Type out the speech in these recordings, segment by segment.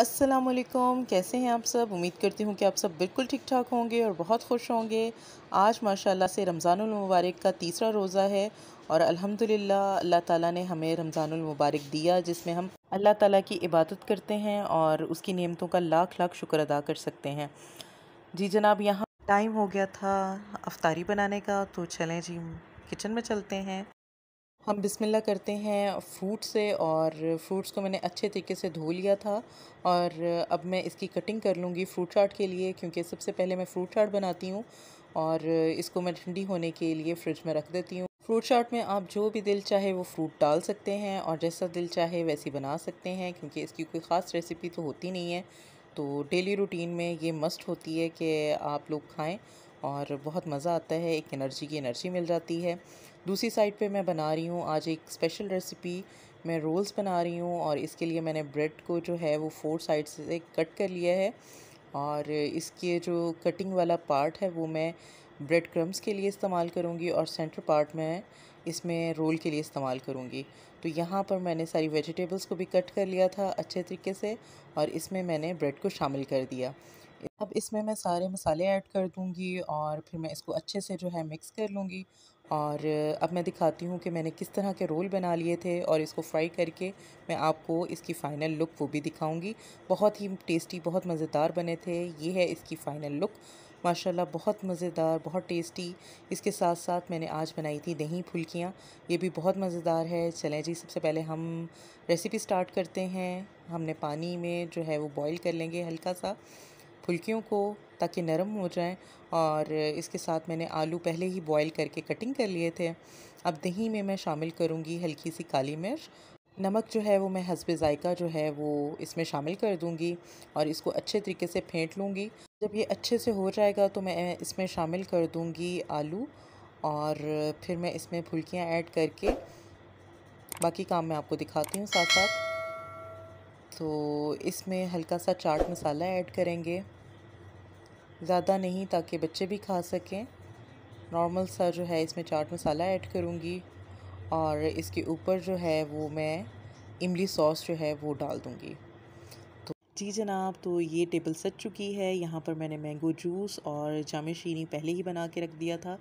असलम कैसे हैं आप सब उम्मीद करती हूँ कि आप सब बिल्कुल ठीक ठाक होंगे और बहुत खुश होंगे आज माशाल्लाह से रमज़ानुल मुबारक का तीसरा रोज़ा है और अल्हम्दुलिल्लाह अल्लाह ताला ने हमें रमज़ानुल मुबारक दिया जिसमें हम अल्लाह ताला की इबादत करते हैं और उसकी नियमतों का लाख लाख शुक्र अदा कर सकते हैं जी जनाब यहाँ टाइम हो गया था अफ्तारी बनाने का तो चलें जी किचन में चलते हैं हम बिस्मिल्लाह करते हैं फ्रूट से और फ्रूट्स को मैंने अच्छे तरीके से धो लिया था और अब मैं इसकी कटिंग कर लूँगी फ्रूट चाट के लिए क्योंकि सबसे पहले मैं फ्रूट चाट बनाती हूँ और इसको मैं ठंडी होने के लिए फ्रिज में रख देती हूँ फ्रूट चाट में आप जो भी दिल चाहे वो फ्रूट डाल सकते हैं और जैसा दिल चाहे वैसी बना सकते हैं क्योंकि इसकी कोई ख़ास रेसिपी तो होती नहीं है तो डेली रूटीन में ये मस्ट होती है कि आप लोग खाएं और बहुत मज़ा आता है एक एनर्जी की एनर्जी मिल जाती है दूसरी साइड पे मैं बना रही हूँ आज एक स्पेशल रेसिपी मैं रोल्स बना रही हूँ और इसके लिए मैंने ब्रेड को जो है वो फोर साइड से कट कर लिया है और इसके जो कटिंग वाला पार्ट है वो मैं ब्रेड क्रम्स के लिए इस्तेमाल करूँगी और सेंटर पार्ट में इसमें रोल के लिए इस्तेमाल करूँगी तो यहाँ पर मैंने सारी वेजिटेबल्स को भी कट कर लिया था अच्छे तरीके से और इसमें मैंने ब्रेड को शामिल कर दिया अब इसमें मैं सारे मसाले ऐड कर दूँगी और फिर मैं इसको अच्छे से जो है मिक्स कर लूँगी और अब मैं दिखाती हूँ कि मैंने किस तरह के रोल बना लिए थे और इसको फ्राई करके मैं आपको इसकी फ़ाइनल लुक वो भी दिखाऊंगी बहुत ही टेस्टी बहुत मज़ेदार बने थे ये है इसकी फ़ाइनल लुक माशाल्लाह बहुत मज़ेदार बहुत टेस्टी इसके साथ साथ मैंने आज बनाई थी दही फुल्कियाँ ये भी बहुत मज़ेदार है चलें जी सबसे पहले हम रेसिपी स्टार्ट करते हैं हमने पानी में जो है वो बॉयल कर लेंगे हल्का सा फुल्कियों को ताकि नरम हो जाएं और इसके साथ मैंने आलू पहले ही बॉईल करके कटिंग कर लिए थे अब दही में मैं शामिल करूँगी हल्की सी काली मिर्च नमक जो है वो मैं हसब जायका जो है वो इसमें शामिल कर दूँगी और इसको अच्छे तरीके से फेंट लूँगी जब ये अच्छे से हो जाएगा तो मैं इसमें शामिल कर दूँगी आलू और फिर मैं इसमें फुल्कियाँ ऐड करके बाकी काम मैं आपको दिखाती हूँ साथ साथ तो इसमें हल्का सा चाट मसाला ऐड करेंगे ज़्यादा नहीं ताकि बच्चे भी खा सकें नॉर्मल सा जो है इसमें चाट मसाला ऐड करूँगी और इसके ऊपर जो है वो मैं इमली सॉस जो है वो डाल दूँगी तो जी जनाब तो ये टेबल सज चुकी है यहाँ पर मैंने मैंगो जूस और जाम शीनी पहले ही बना के रख दिया था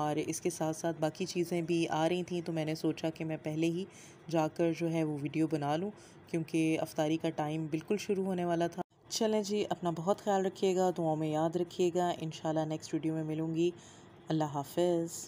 और इसके साथ साथ बाकी चीज़ें भी आ रही थी तो मैंने सोचा कि मैं पहले ही जाकर जो है वो वीडियो बना लूँ क्योंकि अफ्तारी का टाइम बिल्कुल शुरू होने वाला था चलें जी अपना बहुत ख्याल रखिएगा दुआओं में याद रखिएगा इन नेक्स्ट वीडियो में मिलूँगी अल्लाह हाफिज़